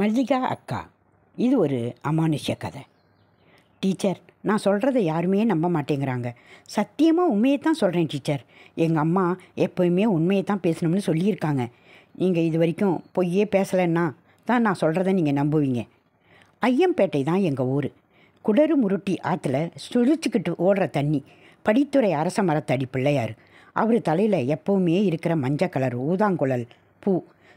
மல்லிகா அக்கா இது ஒரு அமானுஷ்ய கதை டீச்சர் நான் சொல்கிறத யாருமே நம்ப மாட்டேங்கிறாங்க சத்தியமாக உண்மையை தான் சொல்கிறேன் டீச்சர் எங்கள் அம்மா எப்போயுமே உண்மையை தான் பேசணும்னு சொல்லியிருக்காங்க நீங்கள் இது வரைக்கும் பொய்யே பேசலைன்னா தான் நான் சொல்கிறத நீங்கள் நம்புவீங்க ஐயம்பேட்டை தான் எங்கள் ஊர் குடரு முருட்டி ஆற்றுல சுழிச்சுக்கிட்டு ஓடுற தண்ணி படித்துறை அரச மரத்தடி பிள்ளையார் அவர் தலையில் எப்போவுமே இருக்கிற மஞ்சள் கலர் ஊதாங்குழல் பூ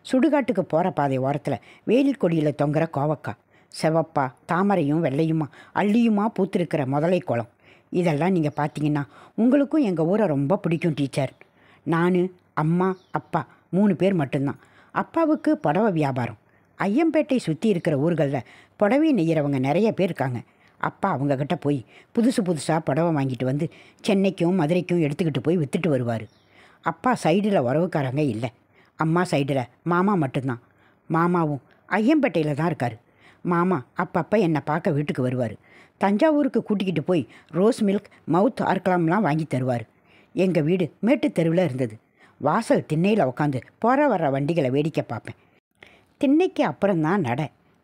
சுடுகாட்டுக்கு போகிற பாதை ஓரத்தில் வேலி கொடியில் தொங்குற கோவக்காய் செவப்பா தாமரையும் வெள்ளையுமா அள்ளியுமா பூத்திருக்கிற முதலை குளம் இதெல்லாம் நீங்கள் பார்த்தீங்கன்னா உங்களுக்கும் எங்கள் ஊரை ரொம்ப பிடிக்கும் டீச்சர் நான் அம்மா அப்பா மூணு பேர் மட்டும்தான் அப்பாவுக்கு புடவை வியாபாரம் ஐயம்பேட்டை சுற்றி இருக்கிற ஊர்களில் புடவை நெய்கிறவங்க நிறைய பேர் இருக்காங்க அப்பா அவங்கக்கிட்ட போய் புதுசு புதுசாக புடவை வாங்கிட்டு வந்து சென்னைக்கும் மதுரைக்கும் எடுத்துக்கிட்டு போய் விற்றுட்டு வருவார் அப்பா சைடில் உறவுக்காரங்க இல்லை அம்மா சைடில் மாமா மட்டும்தான் மாமாவும் ஐயம்பேட்டையில் தான் இருக்கார் மாமா அப்பப்போ என்னை பார்க்க வீட்டுக்கு வருவார் தஞ்சாவூருக்கு கூட்டிக்கிட்டு போய் ரோஸ் மில்க் மவுத் ஆர்க்கலாம்லாம் வாங்கி தருவார் எங்கள் வீடு மேட்டு தெருவில் இருந்தது வாசல் திண்ணையில் உட்காந்து போகிற வர வண்டிகளை வேடிக்கை பார்ப்பேன் திண்ணைக்கு அப்புறம்தான் நட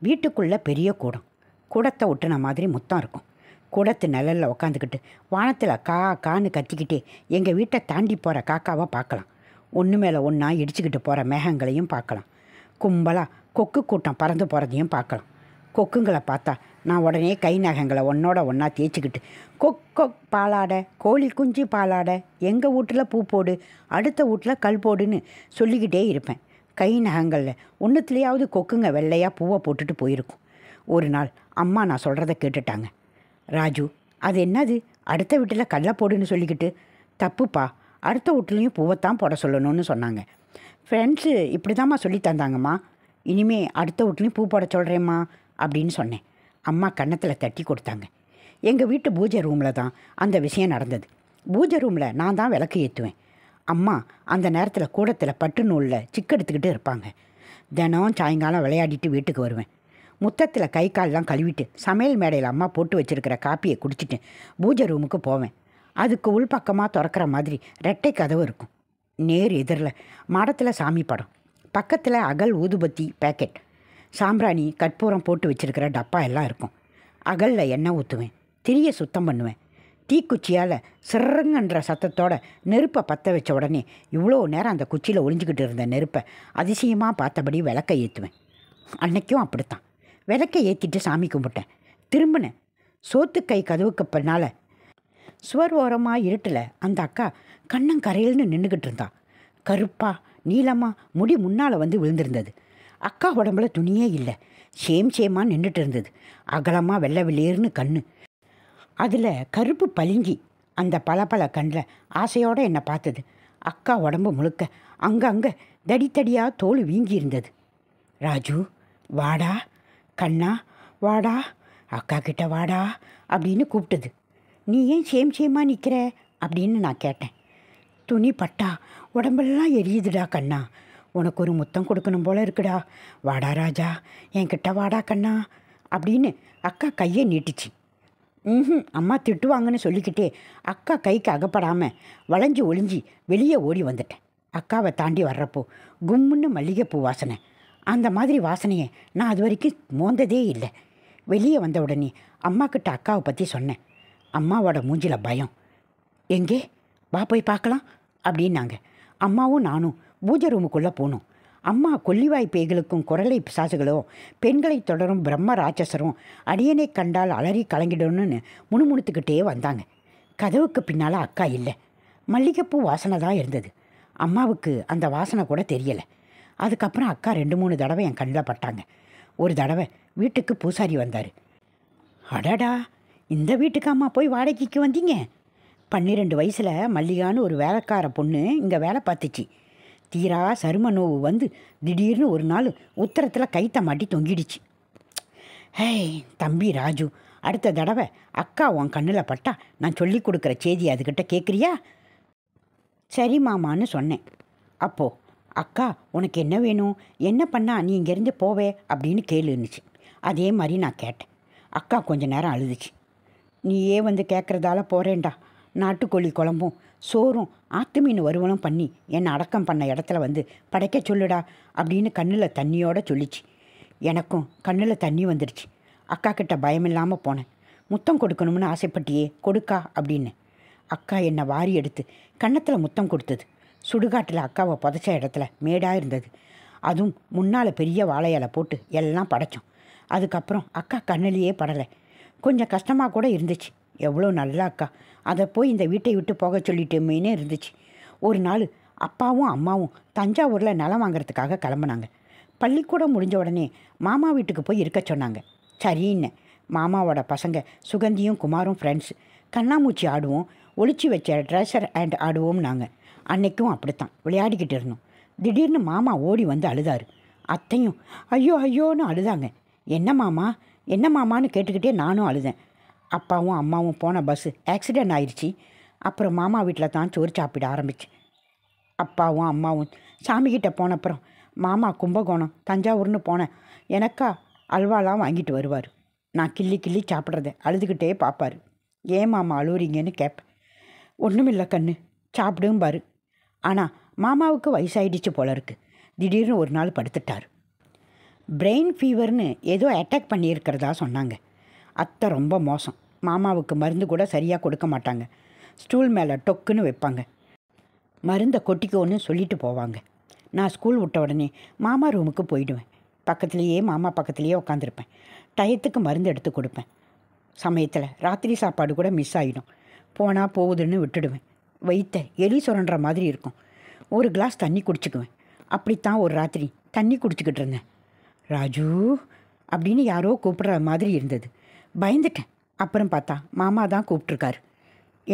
வீட்டுக்குள்ளே பெரிய கூடம் கூடத்தை ஒட்டின மாதிரி முத்தம் இருக்கும் கூடத்து நிழலில் உக்காந்துக்கிட்டு வானத்தில் கா கான்னு கத்திக்கிட்டே எங்கள் வீட்டை தாண்டி போகிற காக்காவை பார்க்கலாம் ஒன்று மேலே ஒன்றா இடிச்சுக்கிட்டு போகிற மேகங்களையும் பார்க்கலாம் கும்பலாக கொக்கு கூட்டம் பறந்து போகிறதையும் பார்க்கலாம் கொக்குங்களை பார்த்தா நான் உடனே கை நகங்களை ஒன்னோட ஒன்றா தேய்ச்சிக்கிட்டு கொக்கோ பாலாட கோழி குஞ்சு பாலாட எங்கள் வீட்டில் பூ போடு அடுத்த வீட்டில் கல் போடுன்னு சொல்லிக்கிட்டே இருப்பேன் கை நகங்களில் ஒன்றுத்துலேயாவது கொக்குங்க வெள்ளையாக பூவை போட்டுட்டு போயிருக்கும் ஒரு நாள் அம்மா நான் சொல்கிறத கேட்டுட்டாங்க ராஜு அது என்னது அடுத்த வீட்டில் கல்லை போடுன்னு சொல்லிக்கிட்டு தப்புப்பா அடுத்த வீட்லேயும் பூவைத்தான் போட சொல்லணும்னு சொன்னாங்க ஃப்ரெண்ட்ஸு இப்படி தான்மா சொல்லி தந்தாங்கம்மா இனிமே அடுத்த வீட்லேயும் பூ போட சொல்கிறேம்மா அப்படின்னு சொன்னேன் அம்மா கன்னத்தில் தட்டி கொடுத்தாங்க எங்கள் வீட்டு பூஜை ரூமில் தான் அந்த விஷயம் நடந்தது பூஜை ரூமில் நான் தான் விளக்கு ஏற்றுவேன் அம்மா அந்த நேரத்தில் கூடத்தில் பட்டு நூலில் சிக்கெடுத்துக்கிட்டு இருப்பாங்க தினம் சாயங்காலம் விளையாடிட்டு வீட்டுக்கு வருவேன் முத்தத்தில் கை கால்லாம் கழுவிட்டு சமையல் மேடையில் அம்மா போட்டு வச்சுருக்கிற காப்பியை குடிச்சிட்டு பூஜை ரூமுக்கு போவேன் அதுக்கு உள்பக்கமாக திறக்கிற மாதிரி ரெட்டை கதவு இருக்கும் நேர் எதிரில் மடத்தில் சாமி படம் பக்கத்தில் அகல் ஊதுபத்தி பேக்கெட் சாம்பிராணி கற்பூரம் போட்டு வச்சுருக்கிற டப்பா எல்லாம் இருக்கும் அகலில் எண்ணெய் ஊற்றுவேன் திரிய சுத்தம் பண்ணுவேன் தீக்குச்சியால் சிறங்கன்ற சத்தத்தோட நெருப்பை பற்ற வச்ச உடனே இவ்வளோ நேரம் அந்த குச்சியில் ஒளிஞ்சிக்கிட்டு இருந்த நெருப்பை அதிசயமாக பார்த்தபடி விளக்கை ஏற்றுவேன் அன்னைக்கும் அப்படித்தான் விளக்கை ஏற்றிட்டு சாமி கும்பிட்டேன் திரும்பினேன் சோத்துக்கை கதவுக்கு பின்னால் சுவர் ஓரமாக இருட்டில் அந்த அக்கா கண்ணங்கரையில்னு நின்றுக்கிட்டு இருந்தா கருப்பா நீளமாக முடி முன்னால் வந்து விழுந்திருந்தது அக்கா உடம்புல துணியே இல்லை சேம் சேமாக நின்றுட்டு இருந்தது அகலமாக வெள்ளை வெளியேர்னு கண் அதில் கருப்பு பளிங்கி அந்த பல பல கண்ணில் ஆசையோடு என்னை பார்த்தது அக்கா உடம்பு முழுக்க அங்கங்கே தடித்தடியாக தோல் வீங்கி இருந்தது ராஜு வாடா கண்ணா வாடா அக்கா கிட்ட வாடா அப்படின்னு கூப்பிட்டது நீ ஏன் சேம் சேமாக நிற்கிற அப்படின்னு நான் கேட்டேன் துணி பட்டா உடம்பெல்லாம் எரியுதுடா கண்ணா உனக்கு ஒரு முத்தம் கொடுக்கணும் போல இருக்குடா வாடா ராஜா என்கிட்ட வாடா கண்ணா அப்படின்னு அக்கா கையை நீட்டுச்சு ம் அம்மா திட்டுவாங்கன்னு சொல்லிக்கிட்டே அக்கா கைக்கு அகப்படாமல் வளைஞ்சு ஒளிஞ்சு வெளியே ஓடி வந்துட்டேன் அக்காவை தாண்டி வர்றப்போ கும்முன்னு மல்லிகைப்பூ வாசனை அந்த மாதிரி வாசனையை நான் அது வரைக்கும் மோந்ததே இல்லை வெளியே வந்த உடனே அம்மாக்கிட்ட அக்காவை பற்றி சொன்னேன் அம்மாவோட மூஞ்சில் பயம் எங்கே வா போய் பார்க்கலாம் அப்படின்னாங்க அம்மாவும் நானும் பூஜை ரூமுக்குள்ளே போனோம் அம்மா கொல்லிவாய் பேய்களுக்கும் குரலை பிசாசுகளோ பெண்களை தொடரும் பிரம்ம ராட்சசரும் அடியனை கண்டால் அலறி கலங்கிடணும்னு முணுமுணுத்துக்கிட்டே வந்தாங்க கதவுக்கு பின்னால் அக்கா இல்லை மல்லிகைப்பூ வாசனை தான் இருந்தது அம்மாவுக்கு அந்த வாசனை கூட தெரியலை அதுக்கப்புறம் அக்கா ரெண்டு மூணு தடவை என் கண்ணில் பட்டாங்க ஒரு தடவை வீட்டுக்கு பூசாரி வந்தார் அடடா இந்த வீட்டுக்கு அம்மா போய் வாடகைக்கு வந்தீங்க பன்னிரெண்டு வயசில் மல்லிகான்னு ஒரு வேலைக்கார பொண்ணு இங்கே வேலை பார்த்துச்சு தீரா சரும நோவு வந்து திடீர்னு ஒரு நாள் உத்தரத்தில் கைத்த மாட்டி தொங்கிடுச்சு ஹேய் தம்பி ராஜு அடுத்த தடவை அக்கா உன் கண்ணில் பட்டா நான் சொல்லி கொடுக்குற செய்தி அதுக்கிட்ட கேட்குறியா சரி மாமான்னு சொன்னேன் அப்போது அக்கா உனக்கு என்ன வேணும் என்ன பண்ணால் நீ இங்கேருந்து போவே அப்படின்னு கேளுன்னுச்சு அதே மாதிரி நான் கேட்டேன் அக்கா கொஞ்ச நேரம் அழுதுச்சு நீயே வந்து கேட்குறதால போகிறேன்டா நாட்டுக்கோழி குழம்பும் சோறும் ஆத்து மீன் வருவனும் பண்ணி என்னை அடக்கம் பண்ண இடத்துல வந்து படைக்க சொல்லுடா அப்படின்னு கண்ணில் தண்ணியோட சொல்லிச்சு எனக்கும் கண்ணில் தண்ணி வந்துடுச்சு அக்கா கிட்ட பயமில்லாமல் போனேன் முத்தம் கொடுக்கணும்னு ஆசைப்பட்டியே கொடுக்கா அப்படின்னு அக்கா என்னை வாரி எடுத்து கன்னத்தில் முத்தம் கொடுத்தது சுடுகாட்டில் அக்காவை புதைச்ச இடத்துல மேடாக இருந்தது அதுவும் முன்னால் பெரிய வாழையலை போட்டு எல்லாம் படைச்சோம் அதுக்கப்புறம் அக்கா கண்ணிலேயே படலை கொஞ்சம் கஷ்டமாக கூட இருந்துச்சு எவ்வளோ நல்லா அக்கா அதை போய் இந்த வீட்டை விட்டு போக சொல்லிட்டுமேனே இருந்துச்சு ஒரு நாள் அப்பாவும் அம்மாவும் தஞ்சாவூரில் நிலம் வாங்குறதுக்காக கிளம்புனாங்க பள்ளிக்கூடம் முடிஞ்ச உடனே மாமா வீட்டுக்கு போய் இருக்க சொன்னாங்க சரின்னு மாமாவோட பசங்க சுகந்தியும் குமாரும் ஃப்ரெண்ட்ஸ் கண்ணாமூச்சி ஆடுவோம் ஒழிச்சு வச்ச ட்ரெஷர் அண்ட் ஆடுவோம் நாங்கள் அன்னைக்கும் அப்படித்தான் விளையாடிக்கிட்டு இருந்தோம் திடீர்னு மாமா ஓடி வந்து அழுதாரு அத்தையும் ஐயோ ஐயோன்னு அழுதாங்க என்ன மாமா என்ன மாமான்னு கேட்டுக்கிட்டே நானும் அழுதேன் அப்பாவும் அம்மாவும் போன பஸ்ஸு ஆக்சிடெண்ட் ஆயிடுச்சு அப்புறம் மாமா வீட்டில் தான் சோறு சாப்பிட ஆரம்பிச்சு அப்பாவும் அம்மாவும் சாமிக்கிட்ட போன அப்புறம் மாமா கும்பகோணம் தஞ்சாவூர்னு போனேன் எனக்கா அல்வாலாம் வாங்கிட்டு வருவார் நான் கிள்ளி கிள்ளி சாப்பிட்றத அழுதுகிட்டே பார்ப்பார் ஏன் மாமா அழுவுறீங்கன்னு கேட்பேன் ஒன்றுமில்லை கண்ணு பாரு ஆனால் மாமாவுக்கு வயசாயிடுச்சு போல இருக்குது திடீர்னு ஒரு நாள் படுத்துட்டார் பிரெயின் ஃபீவர்னு ஏதோ அட்டாக் பண்ணியிருக்கிறதா சொன்னாங்க அத்தை ரொம்ப மோசம் மாமாவுக்கு மருந்து கூட சரியாக கொடுக்க மாட்டாங்க ஸ்டூல் மேலே டொக்குன்னு வைப்பாங்க மருந்தை கொட்டிக்கோன்னு சொல்லிட்டு போவாங்க நான் ஸ்கூல் விட்ட உடனே மாமா ரூமுக்கு போயிடுவேன் பக்கத்துலேயே மாமா பக்கத்துலேயே உட்காந்துருப்பேன் டயத்துக்கு மருந்து எடுத்து கொடுப்பேன் சமயத்தில் ராத்திரி சாப்பாடு கூட மிஸ் ஆகிடும் போனால் போகுதுன்னு விட்டுடுவேன் வைத்த எலி சுரன்ற மாதிரி இருக்கும் ஒரு கிளாஸ் தண்ணி குடிச்சிக்குவேன் அப்படித்தான் ஒரு ராத்திரி தண்ணி குடிச்சிக்கிட்டு இருந்தேன் ராஜு அப்படின்னு யாரோ கூப்பிடுற மாதிரி இருந்தது பயந்துட்டேன் அப்புறம் பார்த்தா மாமா தான் கூப்பிட்ருக்காரு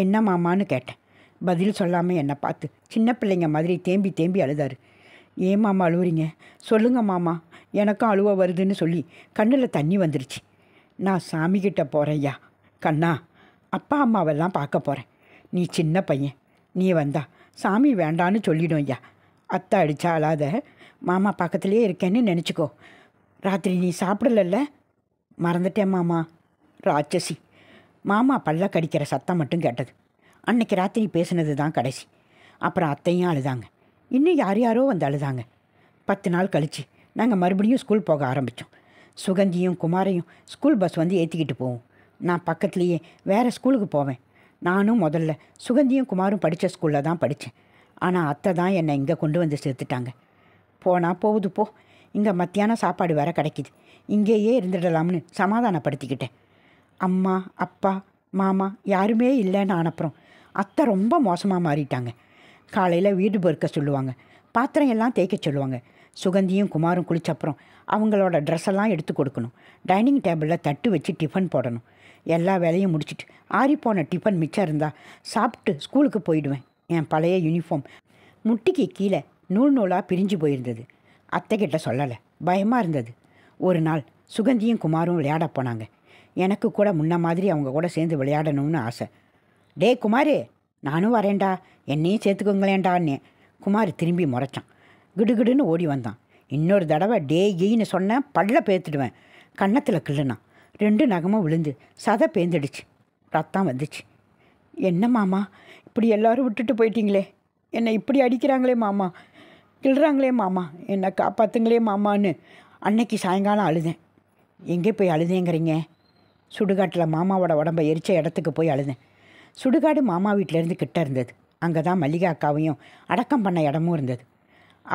என்ன மாமான்னு கேட்டேன் பதில் சொல்லாமல் என்னை பார்த்து சின்ன பிள்ளைங்க மாதிரி தேம்பி தேம்பி அழுதார் ஏன் மாமா அழுவுறீங்க சொல்லுங்கள் மாமா எனக்கும் அழுவ வருதுன்னு சொல்லி கண்ணில் தண்ணி வந்துருச்சு நான் சாமிக்கிட்ட போகிறேன்யா கண்ணா அப்பா அம்மாவெல்லாம் பார்க்க போகிறேன் நீ சின்ன பையன் நீ வந்தா சாமி வேண்டான்னு சொல்லிடும் ஐயா அத்தை அடித்தா அழாத மாமா பக்கத்துலேயே இருக்கேன்னு நினச்சிக்கோ ராத்திரி நீ சாப்பிடலல்ல மறந்துட்டேன் மாமா ராட்சசி மாமா பல்ல கடிக்கிற சத்தம் மட்டும் கேட்டது அன்னைக்கு ராத்திரி பேசினது தான் கடைசி அப்புறம் அத்தையும் அழுதாங்க இன்னும் யார் யாரோ வந்து அழுதாங்க பத்து நாள் கழித்து நாங்கள் மறுபடியும் ஸ்கூல் போக ஆரம்பித்தோம் சுகந்தியும் குமாரையும் ஸ்கூல் பஸ் வந்து ஏற்றிக்கிட்டு போவோம் நான் பக்கத்துலேயே வேறு ஸ்கூலுக்கு போவேன் நானும் முதல்ல சுகந்தியும் குமாரும் படித்த ஸ்கூலில் தான் படித்தேன் ஆனால் அத்தை தான் என்னை இங்கே கொண்டு வந்து சேர்த்துட்டாங்க போனால் போகுது போ இங்கே மத்தியானம் சாப்பாடு வேற கிடைக்கிது இங்கேயே இருந்துடலாம்னு சமாதானப்படுத்திக்கிட்டேன் அம்மா அப்பா மாமா யாருமே இல்லைன்னு ஆனப்புறம் அத்தை ரொம்ப மோசமாக மாறிட்டாங்க காலையில் வீடு பொறுக்க சொல்லுவாங்க பாத்திரம் எல்லாம் தேய்க்க சொல்லுவாங்க சுகந்தியும் குமாரும் குளிச்சப்புறம் அவங்களோட ட்ரெஸ்ஸெல்லாம் எடுத்து கொடுக்கணும் டைனிங் டேபிளில் தட்டு வச்சு டிஃபன் போடணும் எல்லா வேலையும் முடிச்சுட்டு ஆறிப்போன டிஃபன் மிச்சம் இருந்தால் சாப்பிட்டு ஸ்கூலுக்கு போயிடுவேன் என் பழைய யூனிஃபார்ம் முட்டிக்கு கீழே நூல் நூலாக பிரிஞ்சு போயிருந்தது அத்தைக்கிட்ட சொல்லலை பயமாக இருந்தது ஒரு நாள் சுகந்தியும் குமாரும் விளையாட போனாங்க எனக்கு கூட முன்ன மாதிரி அவங்க கூட சேர்ந்து விளையாடணும்னு ஆசை டே குமார் நானும் வரேன்டா என்னையும் சேர்த்துக்கோங்களேன்டான்னு குமார் திரும்பி முறைச்சான் கிடுகிடுன்னு ஓடி வந்தான் இன்னொரு தடவை டே கீன்னு சொன்னேன் பல்ல பேத்துடுவேன் கன்னத்தில் கிள்ளுனான் ரெண்டு நகமும் விழுந்து சதை பேந்துடுச்சு ரத்தம் வந்துச்சு என்ன மாமா இப்படி எல்லோரும் விட்டுட்டு போயிட்டீங்களே என்னை இப்படி அடிக்கிறாங்களே மாமா கிள்றாங்களே மாமா என்னை காப்பாற்றுங்களே மாமான்னு அன்னைக்கு சாயங்காலம் அழுதேன் எங்கே போய் அழுதேங்கிறீங்க சுடுகாட்டில் மாமாவோட உடம்பை எரிச்ச இடத்துக்கு போய் அழுதேன் சுடுகாடு மாமா வீட்டிலேருந்து கிட்ட இருந்தது அங்கே தான் மல்லிகா அக்காவையும் அடக்கம் பண்ண இடமும் இருந்தது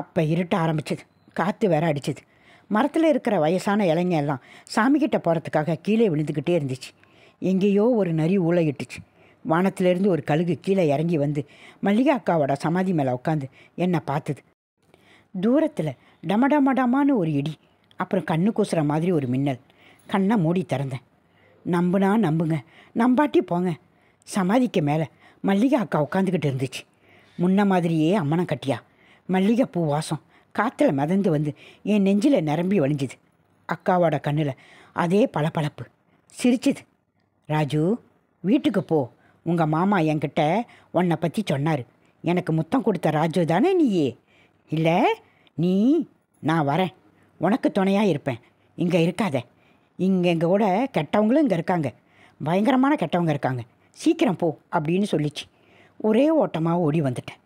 அப்போ இருட்ட ஆரம்பிச்சது காற்று வேற அடிச்சது மரத்தில் இருக்கிற வயசான இளைஞ எல்லாம் சாமிக்கிட்ட போகிறதுக்காக கீழே விழுந்துக்கிட்டே இருந்துச்சு எங்கேயோ ஒரு நரி ஊழையிட்டுச்சு வானத்திலேருந்து ஒரு கழுகு கீழே இறங்கி வந்து மல்லிகா அக்காவோட சமாதி மேலே உட்காந்து என்னை பார்த்தது தூரத்தில் டமடமடமான்னு ஒரு இடி அப்புறம் கண்ணு கூசுகிற மாதிரி ஒரு மின்னல் கண்ணை மூடி திறந்தேன் நம்புனா நம்புங்க நம்பாட்டி போங்க சமாதிக்கு மேலே மல்லிகை அக்கா உட்காந்துக்கிட்டு இருந்துச்சு முன்ன மாதிரியே அம்மனை கட்டியா மல்லிகை பூ வாசம் காற்றுல மிதந்து வந்து என் நெஞ்சில் நிரம்பி வழிஞ்சுது அக்காவோட கண்ணில் அதே பளபளப்பு சிரிச்சுது ராஜு வீட்டுக்கு போ உங்கள் மாமா என்கிட்ட உன்னை பற்றி சொன்னார் எனக்கு முத்தம் கொடுத்த ராஜு தானே நீயே இல்லை நீ நான் வரேன் உனக்கு துணையாக இருப்பேன் இங்கே இருக்காத இங்கே எங்கள் கூட கெட்டவங்களும் இங்கே இருக்காங்க பயங்கரமான கெட்டவங்க இருக்காங்க சீக்கிரம் போ அப்படின்னு சொல்லிச்சு ஒரே ஓட்டமாக ஓடி வந்துட்டேன்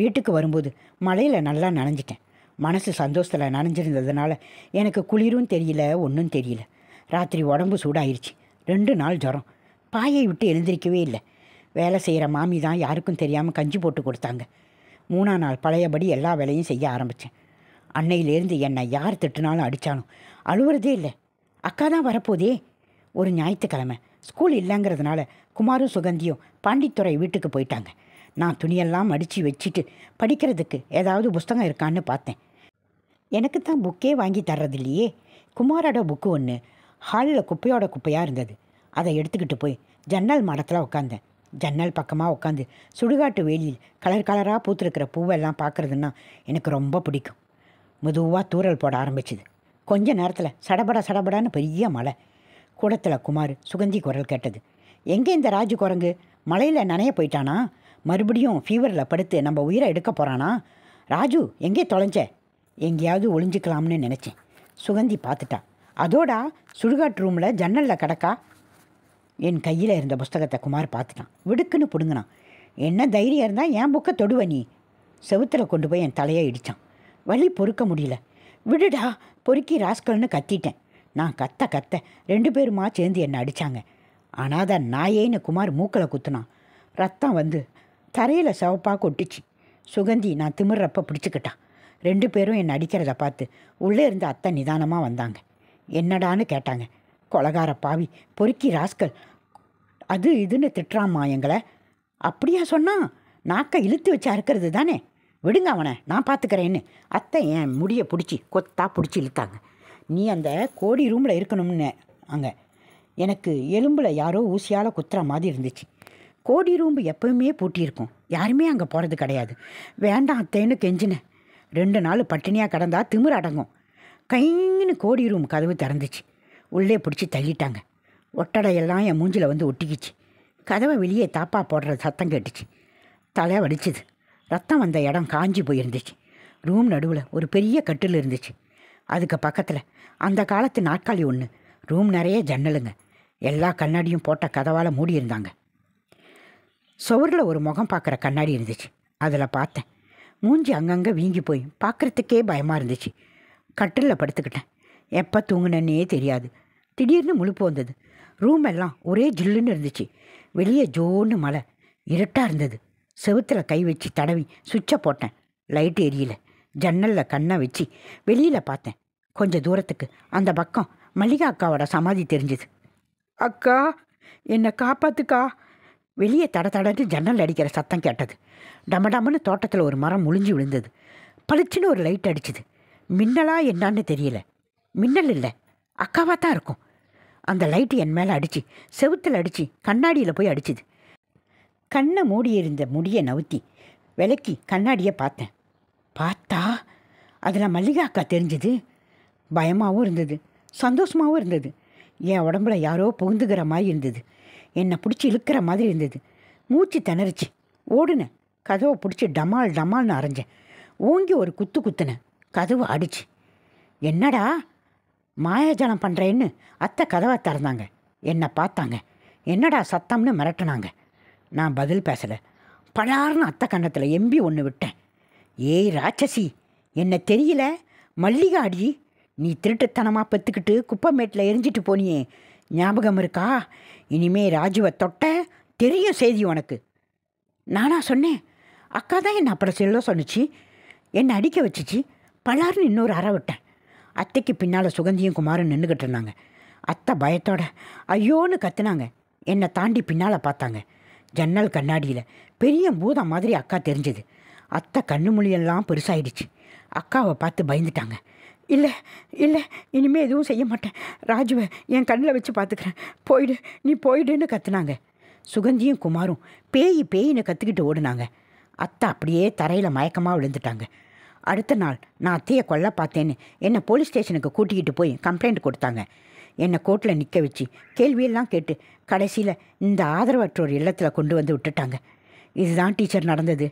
வீட்டுக்கு வரும்போது மழையில் நல்லா நனைஞ்சிட்டேன் மனசு சந்தோஷத்தில் நனைஞ்சிருந்ததுனால எனக்கு குளிரும் தெரியல ஒன்றும் தெரியல ராத்திரி உடம்பு சூடாயிருச்சு ரெண்டு நாள் ஜுரம் பாயை விட்டு எழுந்திருக்கவே இல்லை வேலை செய்கிற மாமி தான் யாருக்கும் தெரியாமல் கஞ்சி போட்டு கொடுத்தாங்க மூணாம் நாள் பழையபடி எல்லா வேலையும் செய்ய ஆரம்பித்தேன் அன்னையிலேருந்து என்னை யார் திட்டினாலும் அடித்தாலும் அழுவுறதே இல்லை அக்கா தான் வரப்போதே ஒரு ஞாயிற்றுக்கிழமை ஸ்கூல் இல்லைங்கிறதுனால குமாரும் சுகந்தியும் பாண்டித்துறை வீட்டுக்கு போயிட்டாங்க நான் துணியெல்லாம் அடித்து வச்சுட்டு படிக்கிறதுக்கு ஏதாவது புஸ்தகம் இருக்கான்னு பார்த்தேன் எனக்கு தான் புக்கே வாங்கி தர்றது இல்லையே குமாரோட புக்கு ஒன்று ஹாலில் குப்பையோட குப்பையாக இருந்தது அதை எடுத்துக்கிட்டு போய் ஜன்னல் மடத்தில் உட்காந்தேன் ஜன்னல் பக்கமாக உட்காந்து சுடுகாட்டு வேலியில் கலர் கலராக பூத்துருக்கிற பூவெல்லாம் பார்க்குறதுன்னா எனக்கு ரொம்ப பிடிக்கும் மெதுவாக தூரல் போட ஆரம்பிச்சுது கொஞ்ச நேரத்தில் சடபட சடபடான்னு பெரிய மலை கூடத்தில் குமார் சுகந்தி குரல் கேட்டது எங்கே இந்த ராஜு குரங்கு மலையில் நனைய போயிட்டானா மறுபடியும் ஃபீவரில் படுத்து நம்ம உயிரை எடுக்க போகிறானா ராஜு எங்கே தொலைஞ்ச எங்கேயாவது ஒளிஞ்சிக்கலாம்னு நினச்சேன் சுகந்தி பார்த்துட்டா அதோடா சுடுகாட்டு ரூமில் ஜன்னலில் கிடக்கா என் கையில் இருந்த புஸ்தகத்தை குமார் பார்த்துட்டான் விடுக்குன்னு பிடுங்கினான் என்ன தைரியம் இருந்தால் என் புக்கை தொடுவ நீ செவுத்தில் கொண்டு போய் என் தலையை இடித்தான் வலி பொறுக்க முடியல விடுடா பொறுக்கி ராஸ்கல்னு கத்திட்டேன் நான் கத்த கத்த ரெண்டு பேருமா சேர்ந்து என்னை அடித்தாங்க ஆனால் தான் நாயேன்னு குமார் மூக்கில் குத்துனான் ரத்தம் வந்து தரையில் சிவப்பாக கொட்டிச்சு சுகந்தி நான் திமிர்றப்ப பிடிச்சிக்கிட்டான் ரெண்டு பேரும் என்னை அடிக்கிறத பார்த்து உள்ளே இருந்து அத்தை நிதானமாக வந்தாங்க என்னடான்னு கேட்டாங்க கொலகார பாவி பொறுக்கி ராஸ்கல் அது இதுன்னு திட்டுறாம்மா எங்களை அப்படியா சொன்னான் நாக்கை இழுத்து வச்சா இருக்கிறது தானே விடுங்க அவனை நான் பார்த்துக்கிறேன்னு அத்தை என் முடியை பிடிச்சி கொத்தா பிடிச்சி இழுத்தாங்க நீ அந்த கோடி ரூமில் இருக்கணும்னு அங்கே எனக்கு எலும்பில் யாரோ ஊசியால் குத்துற மாதிரி இருந்துச்சு கோடி ரூம்பு எப்பவுமே பூட்டியிருக்கும் யாருமே அங்கே போகிறது கிடையாது வேண்டாம் அத்தைன்னு கெஞ்சினேன் ரெண்டு நாள் பட்டினியாக கிடந்தா திமிர் அடங்கும் கைன்னு கோடி ரூம் கதவு திறந்துச்சு உள்ளே பிடிச்சி தள்ளிட்டாங்க ஒட்டடையெல்லாம் என் மூஞ்சில் வந்து ஒட்டிக்கிச்சு கதவை வெளியே தாப்பா போடுற சத்தம் கேட்டுச்சு தலை வடிச்சுது ரத்தம் வந்த இடம் காஞ்சி போயிருந்துச்சு ரூம் நடுவில் ஒரு பெரிய கட்டில் இருந்துச்சு அதுக்கு பக்கத்தில் அந்த காலத்து நாற்காலி ஒன்று ரூம் நிறைய ஜன்னலுங்க எல்லா கண்ணாடியும் போட்ட கதவால் மூடி இருந்தாங்க சுவரில் ஒரு முகம் பார்க்குற கண்ணாடி இருந்துச்சு அதில் பார்த்தேன் மூஞ்சி அங்கங்கே வீங்கி போய் பார்க்குறதுக்கே பயமாக இருந்துச்சு கட்டிலில் படுத்துக்கிட்டேன் எப்போ தூங்கினேன்னே தெரியாது திடீர்னு முழுப்பு வந்தது ரூம் எல்லாம் ஒரே ஜில்லுன்னு இருந்துச்சு வெளியே ஜோன்னு மழை இருட்டாக இருந்தது செவுத்தில் கை வச்சு தடவி சுவிட்சை போட்டேன் லைட் எரியல ஜன்னலில் கண்ணை வச்சு வெளியில் பார்த்தேன் கொஞ்சம் தூரத்துக்கு அந்த பக்கம் மல்லிகா அக்காவோட சமாதி தெரிஞ்சுது அக்கா என்னை காப்பாத்துக்கா வெளியே தட தடன்னு ஜன்னல் அடிக்கிற சத்தம் கேட்டது டம டமன்னு தோட்டத்தில் ஒரு மரம் முழிஞ்சு விழுந்தது பளிச்சுன்னு ஒரு லைட் அடிச்சுது மின்னலா என்னான்னு தெரியல மின்னல் இல்லை அக்காவாக தான் இருக்கும் அந்த லைட்டு என் மேலே அடிச்சு செவுத்தில் அடித்து கண்ணாடியில் போய் அடிச்சுது கண்ணை மூடியிருந்த முடியை நவுத்தி விலக்கி கண்ணாடியை பார்த்தேன் பார்த்தா அதில் மல்லிகா அக்கா தெரிஞ்சுது பயமாகவும் இருந்தது சந்தோஷமாகவும் இருந்தது என் உடம்புல யாரோ புகுந்துக்கிற மாதிரி இருந்தது என்னை பிடிச்சி இழுக்கிற மாதிரி இருந்தது மூச்சு திணறிச்சு ஓடுனேன் கதவை பிடிச்சி டமால் டமால்னு அரைஞ்சேன் ஓங்கி ஒரு குத்து குத்துனேன் கதவு அடிச்சு என்னடா மாயாஜலம் பண்ணுறேன்னு அத்தை கதவை திறந்தாங்க என்னை பார்த்தாங்க என்னடா சத்தம்னு மிரட்டினாங்க நான் பதில் பேசலை பலார்னு அத்தை கன்னத்தில் எம்பி ஒன்று விட்டேன் ஏய் ராட்சசி என்ன தெரியல மல்லிகை அடி நீ திருட்டுத்தனமாக பெற்றுக்கிட்டு குப்பமேட்டில் எரிஞ்சிட்டு போனியே ஞாபகம் இருக்கா இனிமே ராஜுவை தொட்ட தெரியும் செய்தி உனக்கு நானா சொன்னேன் அக்கா தான் என்னை அப்புறம் செல்ல சொன்னிச்சு என்னை அடிக்க வச்சிச்சு பலார்னு இன்னொரு அற விட்டேன் அத்தைக்கு பின்னால் சுகந்தியும் குமாரும் நின்றுக்கிட்டு இருந்தாங்க அத்தை பயத்தோட ஐயோன்னு கத்துனாங்க என்னை தாண்டி பின்னால் பார்த்தாங்க ஜன்னல் கண்ணாடியில் பெரிய பூதம் மாதிரி அக்கா தெரிஞ்சது அத்தை கண்ணு மொழியெல்லாம் பெருசாகிடுச்சு அக்காவை பார்த்து பயந்துட்டாங்க இல்லை இல்லை இனிமேல் எதுவும் செய்ய மாட்டேன் ராஜுவை என் கண்ணில் வச்சு பார்த்துக்கிறேன் போயிடு நீ போயிடுன்னு கத்துனாங்க சுகந்தியும் குமாரும் பேய் பேயின்னு கற்றுக்கிட்டு ஓடினாங்க அத்தை அப்படியே தரையில் மயக்கமாக விழுந்துட்டாங்க அடுத்த நாள் நான் அத்தையை கொல்ல பார்த்தேன்னு என்னை போலீஸ் ஸ்டேஷனுக்கு கூட்டிக்கிட்டு போய் கம்ப்ளைண்ட் கொடுத்தாங்க என்னை கோர்ட்டில் நிற்க வச்சு கேள்வியெல்லாம் கேட்டு கடைசியில் இந்த ஆதரவற்றோர் இல்லத்தில் கொண்டு வந்து விட்டுட்டாங்க இதுதான் டீச்சர் நடந்தது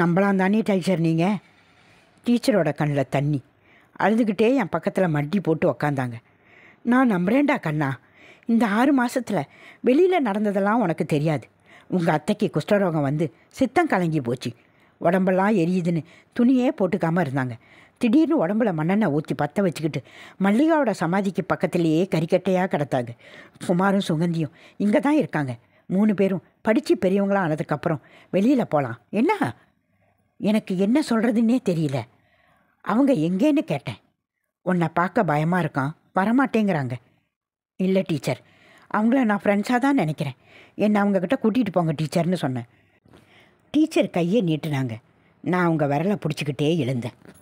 நம்மளாம் தானே டீச்சர் நீங்கள் டீச்சரோட கண்ணில் தண்ணி அழுதுகிட்டே என் பக்கத்தில் மட்டி போட்டு உக்காந்தாங்க நான் நம்புகிறேன்டா கண்ணா இந்த ஆறு மாதத்தில் வெளியில் நடந்ததெல்லாம் உனக்கு தெரியாது உங்கள் அத்தைக்கு குஷ்டரோகம் வந்து சித்தம் கலங்கி போச்சு உடம்பெல்லாம் எரியுதுன்னு துணியே போட்டுக்காமல் இருந்தாங்க திடீர்னு உடம்புல மண்ணெண்ணை ஊற்றி பற்ற வச்சுக்கிட்டு மல்லிகாவோட சமாதிக்கு பக்கத்திலேயே கறிக்கட்டையாக கிடத்தாங்க குமாரும் சுகந்தியும் இங்கே தான் இருக்காங்க மூணு பேரும் படித்து பெரியவங்களாம் ஆனதுக்கப்புறம் வெளியில் போகலாம் என்ன எனக்கு என்ன சொல்கிறதுன்னே தெரியல அவங்க எங்கேன்னு கேட்டேன் உன்னை பார்க்க பயமாக இருக்கான் வரமாட்டேங்கிறாங்க இல்லை டீச்சர் அவங்கள நான் ஃப்ரெண்ட்ஸாக தான் நினைக்கிறேன் என்னை அவங்கக்கிட்ட கூட்டிகிட்டு போங்க டீச்சர்னு சொன்னேன் டீச்சர் கையை நீட்டினாங்க நான் அவங்க விரலை பிடிச்சிக்கிட்டே எழுந்தேன்